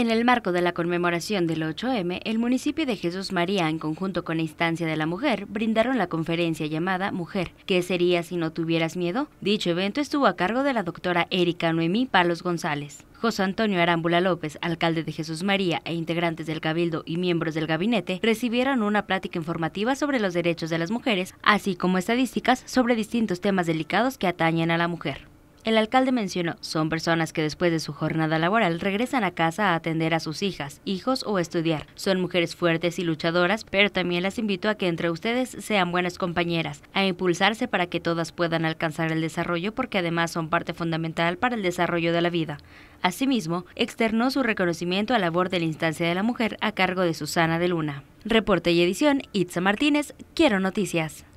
En el marco de la conmemoración del 8M, el municipio de Jesús María, en conjunto con la instancia de la mujer, brindaron la conferencia llamada Mujer, ¿qué sería si no tuvieras miedo? Dicho evento estuvo a cargo de la doctora Erika Noemí Palos González. José Antonio Arámbula López, alcalde de Jesús María e integrantes del Cabildo y miembros del gabinete, recibieron una plática informativa sobre los derechos de las mujeres, así como estadísticas sobre distintos temas delicados que atañen a la mujer. El alcalde mencionó, son personas que después de su jornada laboral regresan a casa a atender a sus hijas, hijos o estudiar. Son mujeres fuertes y luchadoras, pero también las invito a que entre ustedes sean buenas compañeras, a impulsarse para que todas puedan alcanzar el desarrollo porque además son parte fundamental para el desarrollo de la vida. Asimismo, externó su reconocimiento a la labor de la instancia de la mujer a cargo de Susana de Luna. Reporte y edición, Itza Martínez, Quiero Noticias.